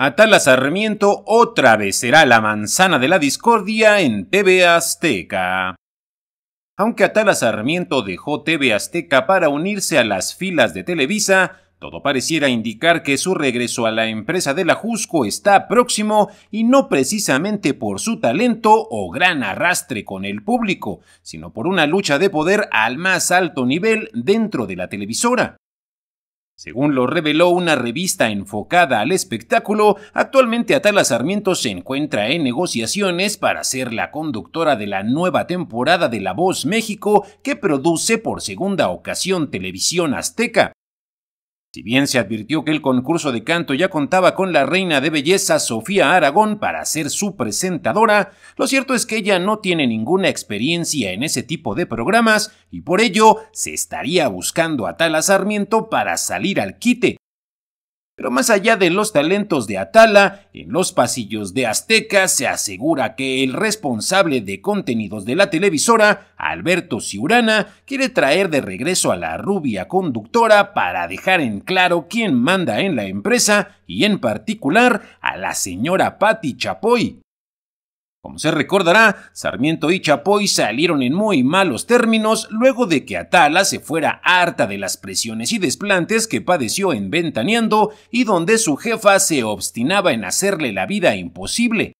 Atala Sarmiento otra vez será la manzana de la discordia en TV Azteca. Aunque Atala Sarmiento dejó TV Azteca para unirse a las filas de Televisa, todo pareciera indicar que su regreso a la empresa de la Jusco está próximo y no precisamente por su talento o gran arrastre con el público, sino por una lucha de poder al más alto nivel dentro de la televisora. Según lo reveló una revista enfocada al espectáculo, actualmente Atala Sarmiento se encuentra en negociaciones para ser la conductora de la nueva temporada de La Voz México que produce por segunda ocasión Televisión Azteca. Si bien se advirtió que el concurso de canto ya contaba con la reina de belleza Sofía Aragón para ser su presentadora, lo cierto es que ella no tiene ninguna experiencia en ese tipo de programas y por ello se estaría buscando a tal Sarmiento para salir al quite, pero más allá de los talentos de Atala, en los pasillos de Azteca se asegura que el responsable de contenidos de la televisora, Alberto Ciurana, quiere traer de regreso a la rubia conductora para dejar en claro quién manda en la empresa y en particular a la señora Patti Chapoy. Como se recordará, Sarmiento y Chapoy salieron en muy malos términos luego de que Atala se fuera harta de las presiones y desplantes que padeció en Ventaneando y donde su jefa se obstinaba en hacerle la vida imposible.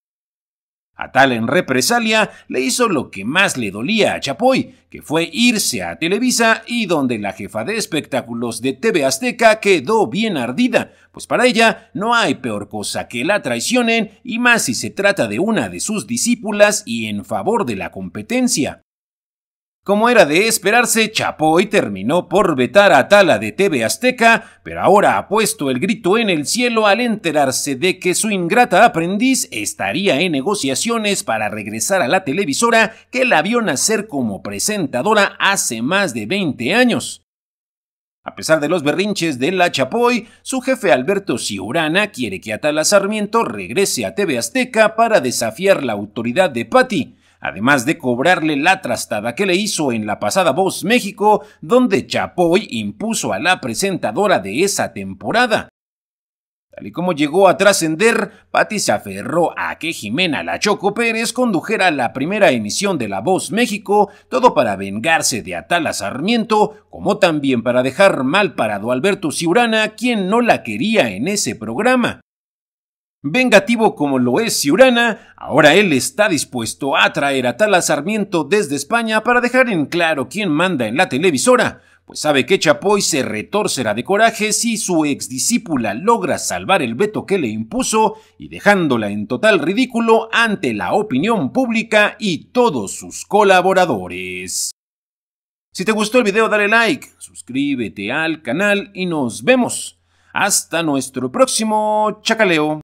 A tal en represalia le hizo lo que más le dolía a Chapoy, que fue irse a Televisa y donde la jefa de espectáculos de TV Azteca quedó bien ardida, pues para ella no hay peor cosa que la traicionen y más si se trata de una de sus discípulas y en favor de la competencia. Como era de esperarse, Chapoy terminó por vetar a Tala de TV Azteca, pero ahora ha puesto el grito en el cielo al enterarse de que su ingrata aprendiz estaría en negociaciones para regresar a la televisora que la vio nacer como presentadora hace más de 20 años. A pesar de los berrinches de la Chapoy, su jefe Alberto Ciurana quiere que Atala Sarmiento regrese a TV Azteca para desafiar la autoridad de Patti, además de cobrarle la trastada que le hizo en la pasada Voz México, donde Chapoy impuso a la presentadora de esa temporada. Tal y como llegó a trascender, Patti se aferró a que Jimena Lachoco Pérez condujera la primera emisión de La Voz México, todo para vengarse de Atala Sarmiento, como también para dejar mal parado a Alberto Ciurana, quien no la quería en ese programa. Vengativo como lo es Ciurana, ahora él está dispuesto a traer a Tala Sarmiento desde España para dejar en claro quién manda en la televisora, pues sabe que Chapoy se retorcerá de coraje si su exdiscípula logra salvar el veto que le impuso y dejándola en total ridículo ante la opinión pública y todos sus colaboradores. Si te gustó el video dale like, suscríbete al canal y nos vemos. Hasta nuestro próximo chacaleo.